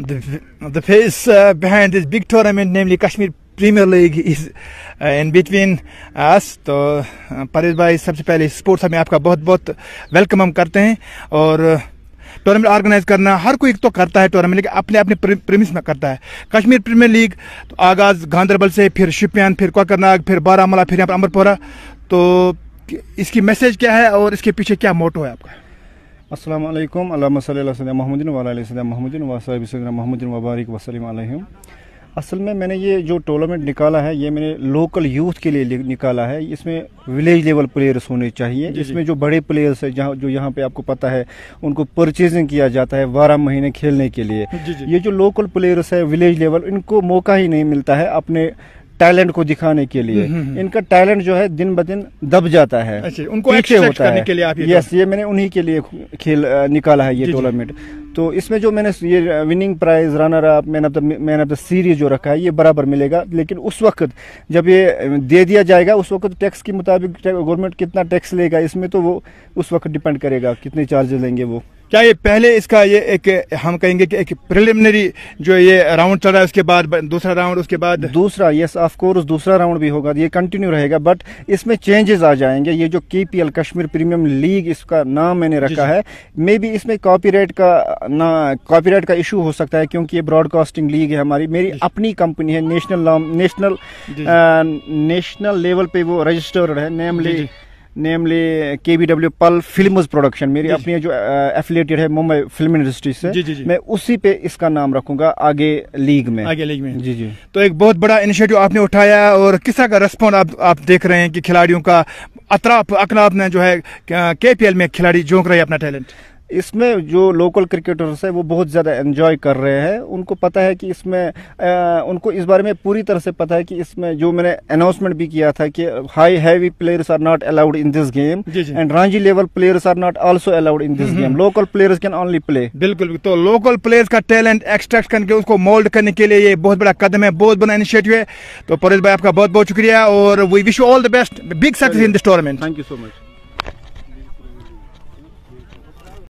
The, the face uh, behind this big tournament, namely Kashmir premier league is in between आस तो Paresh uh, भाई सबसे पहले sports हमें आपका बहुत बहुत वेलकम हम करते हैं और टूर्नामेंट uh, ऑर्गेनाइज करना हर कोई एक तो करता है टूर्नामेंट लेकिन अपने अपने प्रेमिस में करता है कश्मीर प्रीमियर लीग तो आगाज़ गांधरबल से फिर शिपियान फिर कोकरनाग फिर बारामूला फिर यहाँ पर अमरपोरा तो इसकी मैसेज क्या है और इसके पीछे क्या मोटो है आपका असलम अल्लाम महमदिन वाला महमदिन वासबिन महमदिन वबारक वसलम असल में मैंने ये जो टूर्नामेंट निकाला है ये मैंने लोकल यूथ के लिए निकाला है इसमें विलेज लेवल प्लेयर्स होने चाहिए इसमें जो बड़े प्लेयर्स हैं जहाँ जो यहाँ पे आपको पता है उनको परचेजिंग किया जाता है बारह महीने खेलने के लिए ये जो लोकल प्लेयर्स है विलेज लेवल इनको मौका ही नहीं मिलता है अपने टैलेंट को दिखाने के लिए हम्म, हम्म, हम्म। इनका टैलेंट जो है दिन ब दिन दब जाता है अच्छा, उनको पीछे होता है के लिए यस ये मैंने उन्हीं के लिए खेल निकाला है ये टूर्नामेंट तो इसमें जो मैंने ये winning prize runner up man of the man of the series जो रखा है ये बराबर मिलेगा लेकिन उस वक्त जब ये दे दिया जाएगा उस वक्त टैक्स के मुताबिक गवर्नमेंट कितना टैक्स लेगा इसमें तो वो उस वक्त डिपेंड करेगा कितने चार्जेस लेंगे वो क्या ये पहले इसका ये एक हम कहेंगे कि एक प्रिलिमिनरी जो ये राउंड चल रहा है उसके बाद दूसरा राउंड उसके बाद दूसरा यस ऑफ कोर्स दूसरा राउंड भी होगा ये कंटिन्यू रहेगा बट इसमें चेंजेस आ जाएंगे ये जो K P L Kashmir premium league इसका नाम मैंने रखा है मे बी इसमें कॉपीराइट का ना कॉपीराइट का इशू हो सकता है क्योंकि ये ब्रॉडकास्टिंग लीग है हमारी मेरी अपनी कंपनी है नेशनल नेशनल नेशनल लेवल पे वो रजिस्टर्ड है namely namely K B W पल फिल्म प्रोडक्शन मेरी अपनी जो एफिलेटेड है मुंबई फिल्म इंडस्ट्री से जी, जी, जी. मैं उसी पे इसका नाम रखूंगा आगे लीग में आगे लीग में जी जी तो एक बहुत बड़ा इनिशिएटिव आपने उठाया और किस तरह का रेस्पॉन्ड आप, आप देख रहे हैं कि खिलाड़ियों का अतराप अकनाप ने जो है के में खिलाड़ी झोंक रहे अपना टैलेंट इसमें जो लोकल क्रिकेटर्स हैं वो बहुत ज़्यादा एंजॉय कर रहे हैं उनको पता है कि इसमें आ, उनको इस बारे में पूरी तरह से पता है कि इसमें जो मैंने अनाउंसमेंट भी किया था कि high heavy players are not allowed in this game and Ranchi level players are not also allowed in this game local players can only play बिल्कुल तो लोकल प्लेयर्स का टैलेंट एक्सट्रैक्ट करके उसको मोल्ड करने के लिए ये बहुत बड़ा कदम है बहुत बड़ा इनिशिएटिव है तो परेश भाई आपका बहुत बहुत शुक्रिया और we wish all the best big success in this tournament thank you so much